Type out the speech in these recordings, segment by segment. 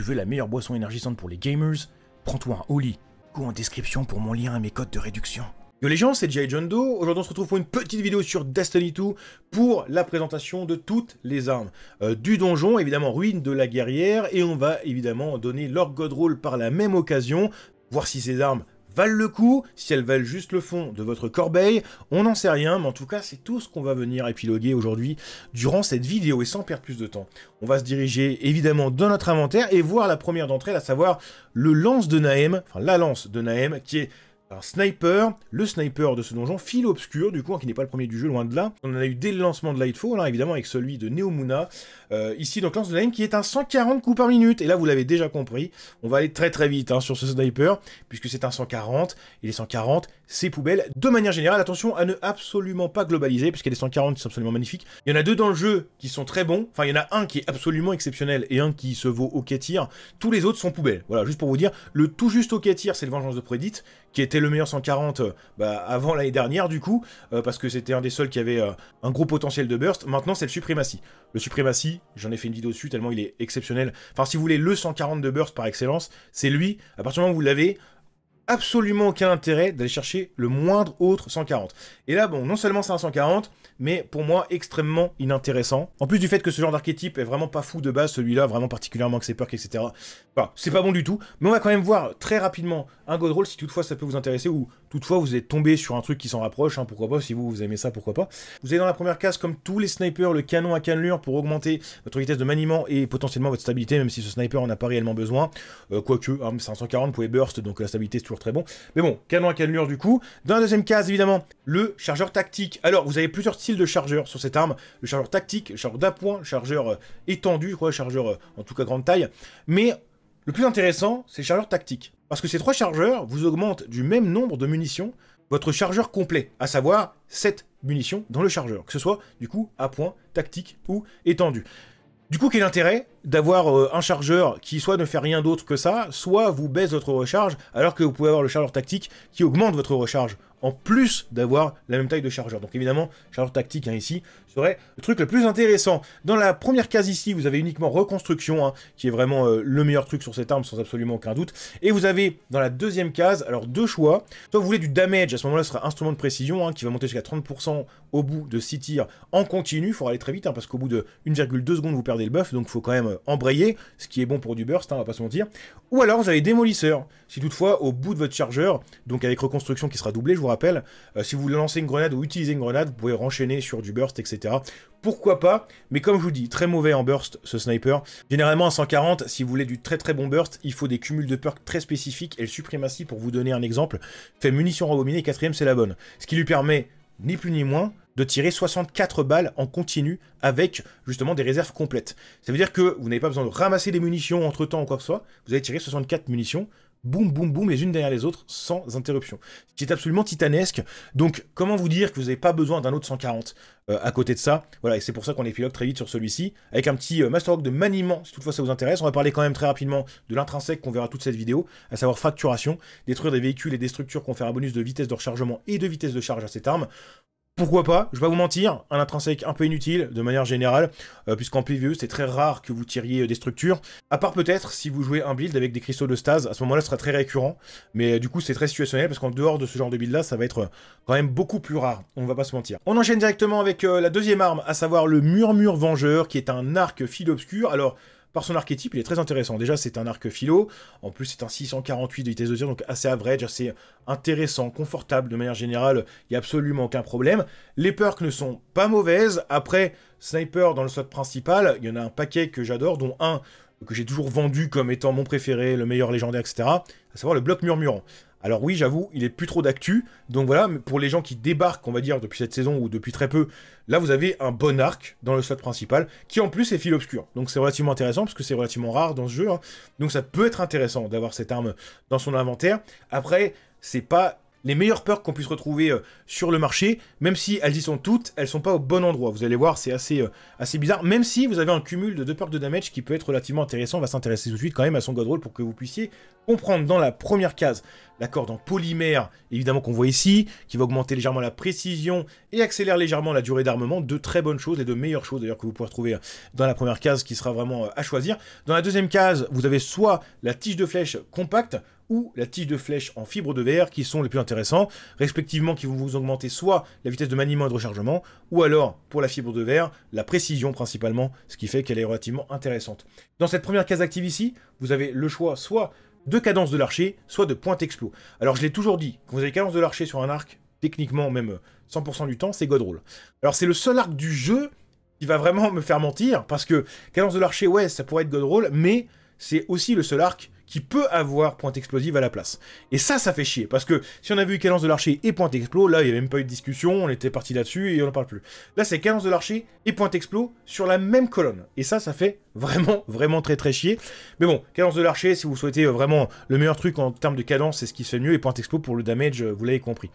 tu veux la meilleure boisson énergisante pour les gamers, prends-toi un Oli. ou en description pour mon lien et mes codes de réduction. Yo les gens, c'est Jay John Doe. Aujourd'hui, on se retrouve pour une petite vidéo sur Destiny 2 pour la présentation de toutes les armes euh, du donjon, évidemment ruine de la guerrière, et on va évidemment donner leur god rôle par la même occasion, voir si ces armes valent le coup, si elles valent juste le fond de votre corbeille, on n'en sait rien, mais en tout cas c'est tout ce qu'on va venir épiloguer aujourd'hui durant cette vidéo, et sans perdre plus de temps. On va se diriger évidemment dans notre inventaire et voir la première d'entre elles, à savoir le lance de Naem, enfin la lance de Nahem qui est un Sniper, le sniper de ce donjon, fil obscur, du coup, hein, qui n'est pas le premier du jeu, loin de là. On en a eu dès le lancement de Lightfall, hein, évidemment, avec celui de Neomuna. Euh, ici, donc, lance de qui est un 140 coups par minute. Et là, vous l'avez déjà compris, on va aller très très vite hein, sur ce sniper, puisque c'est un 140. Et les 140, c'est poubelle. De manière générale, attention à ne absolument pas globaliser, puisqu'il y a des 140 qui sont absolument magnifiques. Il y en a deux dans le jeu qui sont très bons. Enfin, il y en a un qui est absolument exceptionnel et un qui se vaut au quai Tous les autres sont poubelles. Voilà, juste pour vous dire, le tout juste au quai c'est le Vengeance de Prédit, qui était le meilleur 140 euh, bah, avant l'année dernière, du coup, euh, parce que c'était un des seuls qui avait euh, un gros potentiel de burst. Maintenant, c'est le Supremacy. Le Supremacy, j'en ai fait une vidéo dessus, tellement il est exceptionnel. Enfin, si vous voulez, le 140 de burst par excellence, c'est lui. À partir du moment où vous l'avez, absolument aucun intérêt d'aller chercher le moindre autre 140. Et là, bon, non seulement c'est un 140, mais pour moi extrêmement inintéressant. En plus du fait que ce genre d'archétype est vraiment pas fou de base, celui-là, vraiment particulièrement que c'est perks, etc. Bah, c'est pas bon du tout, mais on va quand même voir très rapidement un god rôle si toutefois ça peut vous intéresser ou toutefois vous êtes tombé sur un truc qui s'en rapproche, hein, pourquoi pas, si vous, vous aimez ça, pourquoi pas. Vous avez dans la première case, comme tous les snipers, le canon à cannelure pour augmenter votre vitesse de maniement et potentiellement votre stabilité, même si ce sniper en a pas réellement besoin. Euh, quoique, c'est un 140, vous pouvez burst, donc la stabilité c'est toujours très bon. Mais bon, canon à cannelure du coup. Dans la deuxième case, évidemment, le chargeur tactique. Alors, vous avez plusieurs styles de chargeurs sur cette arme. Le chargeur tactique, le chargeur d'appoint, chargeur euh, étendu, quoi, chargeur euh, en tout cas grande taille. Mais le plus intéressant, c'est le chargeur tactique. Parce que ces trois chargeurs vous augmentent du même nombre de munitions votre chargeur complet, à savoir 7 munitions dans le chargeur, que ce soit du coup à point, tactique ou étendu. Du coup, quel intérêt d'avoir euh, un chargeur qui soit ne fait rien d'autre que ça, soit vous baisse votre recharge, alors que vous pouvez avoir le chargeur tactique qui augmente votre recharge, en plus d'avoir la même taille de chargeur. Donc évidemment, chargeur tactique hein, ici serait le truc le plus intéressant. Dans la première case ici, vous avez uniquement reconstruction, hein, qui est vraiment euh, le meilleur truc sur cette arme, sans absolument aucun doute. Et vous avez dans la deuxième case, alors deux choix. Soit vous voulez du damage, à ce moment-là, ce sera instrument de précision, hein, qui va monter jusqu'à 30% au bout de 6 tirs en continu. Il faut aller très vite, parce qu'au bout de 1,2 secondes, vous perdez le buff, donc il faut quand même euh, embrayé ce qui est bon pour du burst, hein, on va pas se mentir. Ou alors vous avez démolisseur, si toutefois au bout de votre chargeur, donc avec reconstruction qui sera doublée, je vous rappelle, euh, si vous lancez une grenade ou utilisez une grenade, vous pouvez enchaîner sur du burst, etc. Pourquoi pas Mais comme je vous dis, très mauvais en burst ce sniper. Généralement à 140, si vous voulez du très très bon burst, il faut des cumuls de perks très spécifiques et le suprématie pour vous donner un exemple, fait munitions rembobinées, quatrième c'est la bonne. Ce qui lui permet ni plus ni moins de tirer 64 balles en continu avec justement des réserves complètes. Ça veut dire que vous n'avez pas besoin de ramasser des munitions entre temps ou quoi que ce soit, vous allez tirer 64 munitions, boum boum boum les unes derrière les autres sans interruption. Ce qui est absolument titanesque. Donc comment vous dire que vous n'avez pas besoin d'un autre 140 euh, à côté de ça Voilà, et c'est pour ça qu'on épilogue très vite sur celui-ci, avec un petit euh, masterwork de maniement, si toutefois ça vous intéresse. On va parler quand même très rapidement de l'intrinsèque qu'on verra toute cette vidéo, à savoir fracturation, détruire des véhicules et des structures fait un bonus de vitesse de rechargement et de vitesse de charge à cette arme pourquoi pas, je vais vous mentir, un intrinsèque un peu inutile de manière générale, euh, puisqu'en PvE c'est très rare que vous tiriez euh, des structures, à part peut-être si vous jouez un build avec des cristaux de stase, à ce moment-là ce sera très récurrent, mais euh, du coup c'est très situationnel, parce qu'en dehors de ce genre de build là, ça va être quand même beaucoup plus rare, on va pas se mentir. On enchaîne directement avec la deuxième arme, à savoir le Murmure Vengeur, qui est un arc fil obscur, alors par son archétype, il est très intéressant. Déjà, c'est un arc philo, en plus c'est un 648 de vitesse de tir, donc assez average, assez intéressant, confortable de manière générale, il n'y a absolument aucun problème. Les perks ne sont pas mauvaises, après, sniper dans le slot principal, il y en a un paquet que j'adore, dont un que j'ai toujours vendu comme étant mon préféré, le meilleur légendaire, etc., à savoir le bloc murmurant. Alors oui, j'avoue, il est plus trop d'actu. Donc voilà, pour les gens qui débarquent, on va dire, depuis cette saison ou depuis très peu, là vous avez un bon arc dans le slot principal, qui en plus est fil obscur. Donc c'est relativement intéressant, parce que c'est relativement rare dans ce jeu. Hein. Donc ça peut être intéressant d'avoir cette arme dans son inventaire. Après, c'est pas les meilleures perks qu'on puisse retrouver euh, sur le marché, même si elles y sont toutes, elles sont pas au bon endroit. Vous allez voir, c'est assez, euh, assez bizarre, même si vous avez un cumul de deux perks de damage qui peut être relativement intéressant. On va s'intéresser tout de suite quand même à son god pour que vous puissiez comprendre dans la première case la corde en polymère, évidemment qu'on voit ici, qui va augmenter légèrement la précision et accélère légèrement la durée d'armement. de très bonnes choses, et de meilleures choses d'ailleurs que vous pourrez trouver euh, dans la première case qui sera vraiment à choisir. Dans la deuxième case, vous avez soit la tige de flèche compacte, ou la tige de flèche en fibre de verre qui sont les plus intéressants, respectivement qui vont vous augmenter soit la vitesse de maniement et de rechargement, ou alors pour la fibre de verre, la précision principalement, ce qui fait qu'elle est relativement intéressante. Dans cette première case active ici, vous avez le choix soit de cadence de l'archer, soit de pointe explo. Alors je l'ai toujours dit, quand vous avez cadence de l'archer sur un arc, techniquement même 100% du temps, c'est God Roll. Alors c'est le seul arc du jeu qui va vraiment me faire mentir, parce que cadence de l'archer, ouais, ça pourrait être God Roll, mais c'est aussi le seul arc qui peut avoir pointe explosive à la place. Et ça, ça fait chier, parce que si on avait eu cadence de l'archer et pointe explos, là, il n'y avait même pas eu de discussion, on était parti là-dessus et on n'en parle plus. Là, c'est cadence de l'archer et pointe explos sur la même colonne. Et ça, ça fait Vraiment, vraiment très très chier. Mais bon, cadence de l'archer, si vous souhaitez euh, vraiment le meilleur truc en termes de cadence, c'est ce qui se fait mieux. Et point explos pour le damage, euh, vous l'avez compris.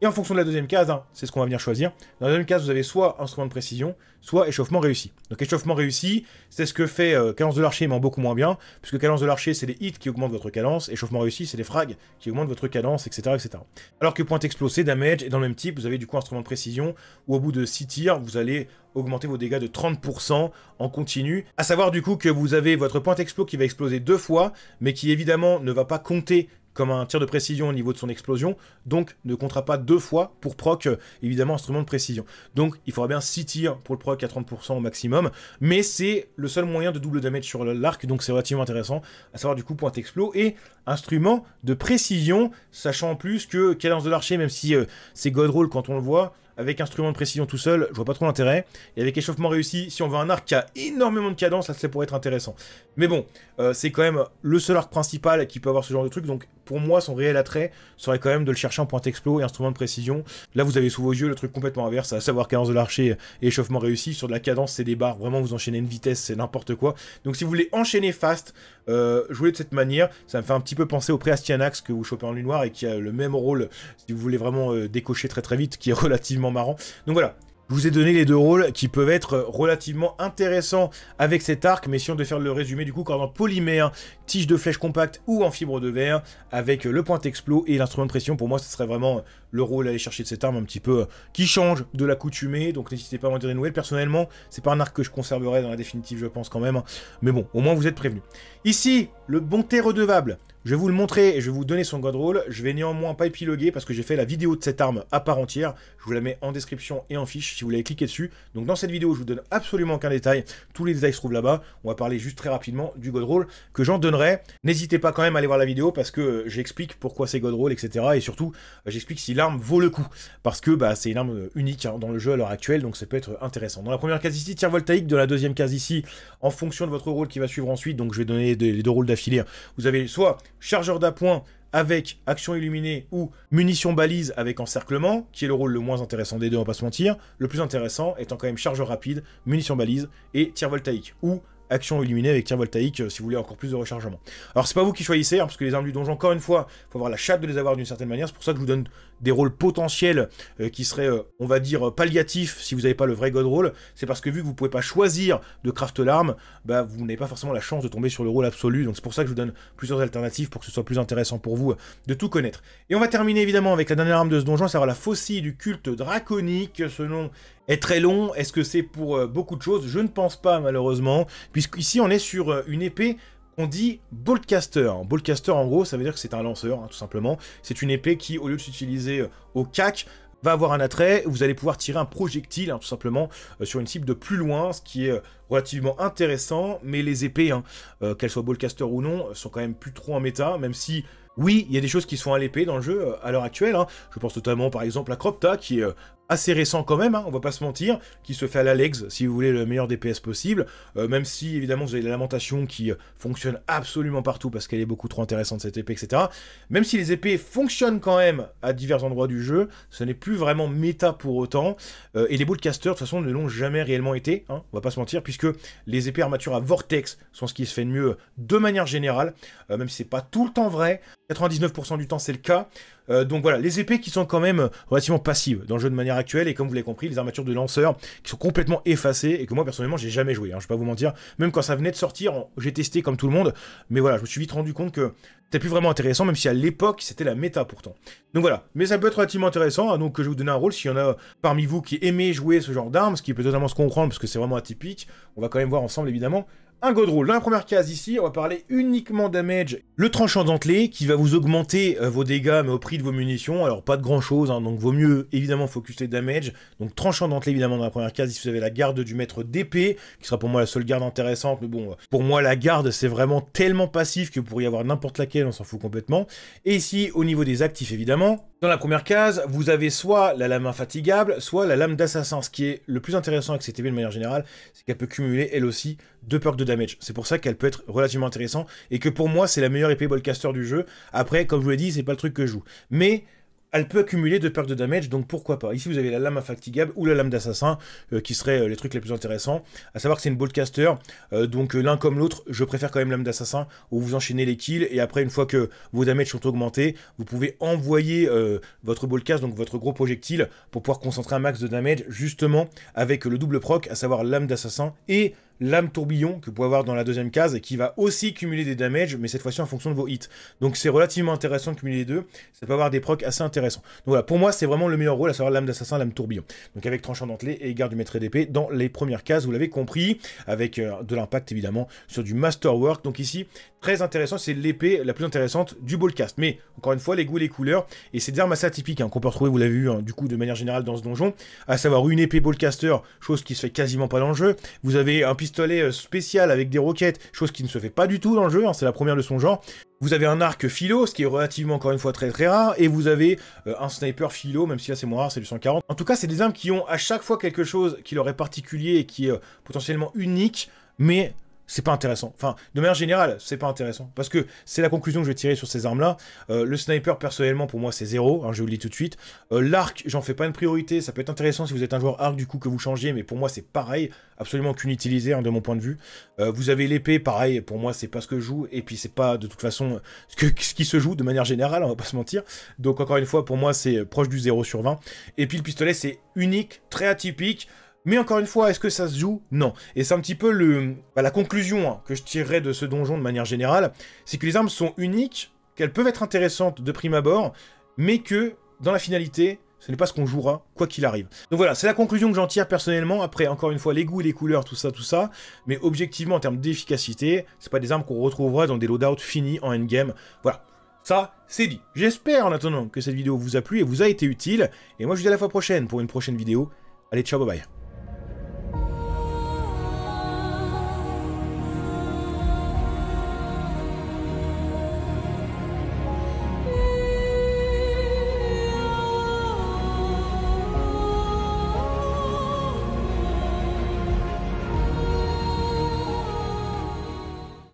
Et en fonction de la deuxième case, hein, c'est ce qu'on va venir choisir. Dans la deuxième case, vous avez soit instrument de précision, soit échauffement réussi. Donc échauffement réussi, c'est ce que fait euh, cadence de l'archer, mais en beaucoup moins bien. Puisque cadence de l'archer, c'est les hits qui augmentent votre cadence. Échauffement réussi, c'est les frags qui augmentent votre cadence, etc. etc. Alors que point c'est damage, et dans le même type, vous avez du coup instrument de précision, où au bout de 6 tirs, vous allez augmenter vos dégâts de 30% en continu. A savoir du coup que vous avez votre point explo qui va exploser deux fois, mais qui évidemment ne va pas compter comme un tir de précision au niveau de son explosion, donc ne comptera pas deux fois pour proc, évidemment, instrument de précision. Donc il faudra bien 6 tirs pour le proc à 30% au maximum, mais c'est le seul moyen de double damage sur l'arc, donc c'est relativement intéressant, à savoir du coup point explos et instrument de précision, sachant en plus que cadence de l'archer, même si euh, c'est god roll quand on le voit, avec instrument de précision tout seul, je vois pas trop l'intérêt. Et avec échauffement réussi, si on veut un arc qui a énormément de cadence, là, ça pourrait être intéressant. Mais bon, euh, c'est quand même le seul arc principal qui peut avoir ce genre de truc, donc pour moi, son réel attrait serait quand même de le chercher en point explo et instrument de précision. Là, vous avez sous vos yeux le truc complètement inverse, à savoir cadence de l'archer et échauffement réussi. Sur de la cadence, c'est des barres, vraiment, vous enchaînez une vitesse, c'est n'importe quoi. Donc si vous voulez enchaîner fast, euh, jouer de cette manière, ça me fait un petit peu penser au Préastianax que vous chopez en lune noire et qui a le même rôle, si vous voulez vraiment euh, décocher très très vite, qui est relativement marrant. Donc voilà, je vous ai donné les deux rôles qui peuvent être relativement intéressants avec cet arc, mais si on devait faire le résumé du coup, quand en polymère, tige de flèche compacte ou en fibre de verre, avec le point explos et l'instrument de pression, pour moi, ce serait vraiment le rôle à aller chercher de cette arme un petit peu euh, qui change de l'accoutumée, donc n'hésitez pas à m'en dire des nouvelles. Personnellement, c'est pas un arc que je conserverai dans la définitive, je pense quand même, hein. mais bon, au moins vous êtes prévenus. Ici, le bonté redevable. Je vais vous le montrer et je vais vous donner son god roll. Je vais néanmoins pas épiloguer parce que j'ai fait la vidéo de cette arme à part entière. Je vous la mets en description et en fiche si vous voulez cliquer dessus. Donc dans cette vidéo, je vous donne absolument aucun détail. Tous les détails se trouvent là-bas. On va parler juste très rapidement du god roll que j'en donnerai. N'hésitez pas quand même à aller voir la vidéo parce que euh, j'explique pourquoi c'est god roll, etc. Et surtout, euh, j'explique si l'arme vaut le coup. Parce que bah, c'est une arme euh, unique hein, dans le jeu à l'heure actuelle, donc ça peut être intéressant. Dans la première case ici, tir voltaïque. Dans la deuxième case ici, en fonction de votre rôle qui va suivre ensuite, donc je vais donner les deux rôles d'affilée. Vous avez soit chargeur d'appoint avec action illuminée ou munition balise avec encerclement, qui est le rôle le moins intéressant des deux, on va pas se mentir. Le plus intéressant étant quand même chargeur rapide, munition balise et tir voltaïque, ou action illuminée avec tir voltaïque euh, si vous voulez encore plus de rechargement. Alors c'est pas vous qui choisissez, hein, parce que les armes du donjon, encore une fois, faut avoir la chatte de les avoir d'une certaine manière, c'est pour ça que je vous donne des rôles potentiels euh, qui seraient, euh, on va dire, euh, palliatifs si vous n'avez pas le vrai God Roll, c'est parce que vu que vous pouvez pas choisir de craft l'arme, bah, vous n'avez pas forcément la chance de tomber sur le rôle absolu. Donc c'est pour ça que je vous donne plusieurs alternatives pour que ce soit plus intéressant pour vous de tout connaître. Et on va terminer évidemment avec la dernière arme de ce donjon, c'est-à-dire la faucille du culte draconique. Ce nom est très long. Est-ce que c'est pour beaucoup de choses Je ne pense pas malheureusement, puisqu'ici on est sur une épée on dit Boltcaster. Hein, boltcaster, en gros, ça veut dire que c'est un lanceur, hein, tout simplement. C'est une épée qui, au lieu de s'utiliser euh, au cac, va avoir un attrait, vous allez pouvoir tirer un projectile, hein, tout simplement, euh, sur une cible de plus loin, ce qui est euh, relativement intéressant, mais les épées, qu'elles soient boltcaster » ou non, sont quand même plus trop en méta, même si, oui, il y a des choses qui sont à l'épée dans le jeu à l'heure actuelle, je pense notamment par exemple à Cropta, qui est assez récent quand même, hein, on va pas se mentir, qui se fait à l'Alex, si vous voulez le meilleur DPS possible, euh, même si évidemment vous avez la lamentation qui euh, fonctionne absolument partout parce qu'elle est beaucoup trop intéressante cette épée, etc. Même si les épées fonctionnent quand même à divers endroits du jeu, ce n'est plus vraiment méta pour autant, euh, et les casters, de toute façon ne l'ont jamais réellement été, hein, on va pas se mentir, puisque les épées armatures à vortex sont ce qui se fait de mieux de manière générale, même si c'est pas tout le temps vrai, 99% du temps c'est le cas, euh, donc voilà, les épées qui sont quand même euh, relativement passives dans le jeu de manière actuelle, et comme vous l'avez compris, les armatures de lanceurs qui sont complètement effacées, et que moi personnellement j'ai jamais joué, Je hein, je vais pas vous mentir, même quand ça venait de sortir, j'ai testé comme tout le monde, mais voilà, je me suis vite rendu compte que c'était plus vraiment intéressant, même si à l'époque c'était la méta pourtant. Donc voilà, mais ça peut être relativement intéressant, hein, donc euh, je vais vous donner un rôle, s'il y en a parmi vous qui aimez jouer ce genre d'armes, ce qui peut totalement se comprendre, parce que c'est vraiment atypique, on va quand même voir ensemble évidemment, un de rôle, Dans la première case ici, on va parler uniquement damage. Le tranchant dentelé qui va vous augmenter euh, vos dégâts mais au prix de vos munitions. Alors pas de grand chose, hein, donc vaut mieux évidemment focus damage. Donc tranchant dentelé évidemment dans la première case si vous avez la garde du maître d'épée, qui sera pour moi la seule garde intéressante. Mais bon, euh, pour moi la garde c'est vraiment tellement passif que vous pourriez avoir n'importe laquelle, on s'en fout complètement. Et ici au niveau des actifs évidemment, dans la première case, vous avez soit la lame infatigable, soit la lame d'assassin. Ce qui est le plus intéressant avec cette épée de manière générale, c'est qu'elle peut cumuler elle aussi deux perks de damage. C'est pour ça qu'elle peut être relativement intéressante et que pour moi, c'est la meilleure épée ballcaster du jeu. Après, comme je vous l'ai dit, c'est pas le truc que je joue. Mais elle peut accumuler de perks de damage, donc pourquoi pas. Ici, vous avez la lame infatigable ou la lame d'assassin, euh, qui seraient euh, les trucs les plus intéressants. À savoir que c'est une ballcaster, euh, donc l'un comme l'autre, je préfère quand même lame d'assassin, où vous enchaînez les kills, et après, une fois que vos damages sont augmentés, vous pouvez envoyer votre ballcast, donc votre gros projectile, pour pouvoir concentrer un max de damage, justement, avec le double proc, à savoir lame d'assassin et lame tourbillon que vous pouvez avoir dans la deuxième case et qui va aussi cumuler des damages, mais cette fois-ci en fonction de vos hits. Donc c'est relativement intéressant de cumuler les deux, ça peut avoir des procs assez intéressants. Donc voilà, pour moi c'est vraiment le meilleur rôle, à savoir l'âme d'assassin, l'âme tourbillon. Donc avec tranchant dentelé et garde du maître d'épée dans les premières cases, vous l'avez compris, avec euh, de l'impact évidemment sur du masterwork. Donc ici, très intéressant. C'est l'épée la plus intéressante du ball-cast, Mais encore une fois, les goûts et les couleurs. Et c'est des armes assez atypiques hein, qu'on peut retrouver, vous l'avez vu, hein, du coup, de manière générale dans ce donjon. À savoir une épée Ballcaster, chose qui se fait quasiment pas dans le jeu. Vous avez un pistolet euh, spécial avec des roquettes, chose qui ne se fait pas du tout dans le jeu. Hein, c'est la première de son genre. Vous avez un arc philo, ce qui est relativement encore une fois très très rare, et vous avez euh, un sniper philo, même si là c'est moins rare, c'est du 140. En tout cas, c'est des armes qui ont à chaque fois quelque chose qui leur est particulier et qui est euh, potentiellement unique, mais c'est pas intéressant. Enfin, de manière générale, c'est pas intéressant. Parce que c'est la conclusion que je vais tirer sur ces armes-là. Euh, le sniper, personnellement, pour moi, c'est zéro. Hein, je vous le dis tout de suite. Euh, l'arc, j'en fais pas une priorité. Ça peut être intéressant si vous êtes un joueur arc, du coup, que vous changiez. Mais pour moi, c'est pareil. Absolument qu'une utilisée, hein, de mon point de vue. Euh, vous avez l'épée, pareil. Pour moi, c'est pas ce que je joue. Et puis, c'est pas, de toute façon, ce, ce qui se joue de manière générale. On va pas se mentir. Donc, encore une fois, pour moi, c'est proche du 0 sur 20. Et puis, le pistolet, c'est unique, très atypique. Mais encore une fois, est-ce que ça se joue Non. Et c'est un petit peu bah, la conclusion hein, que je tirerais de ce donjon de manière générale, c'est que les armes sont uniques, qu'elles peuvent être intéressantes de prime abord, mais que, dans la finalité, ce n'est pas ce qu'on jouera, quoi qu'il arrive. Donc voilà, c'est la conclusion que j'en tire personnellement, après, encore une fois, les goûts, les couleurs, tout ça, tout ça, mais objectivement, en termes d'efficacité, c'est pas des armes qu'on retrouvera dans des loadouts finis en endgame, voilà. Ça, c'est dit. J'espère en attendant que cette vidéo vous a plu et vous a été utile, et moi je vous dis à la fois prochaine pour une prochaine vidéo. Allez, ciao, bye bye.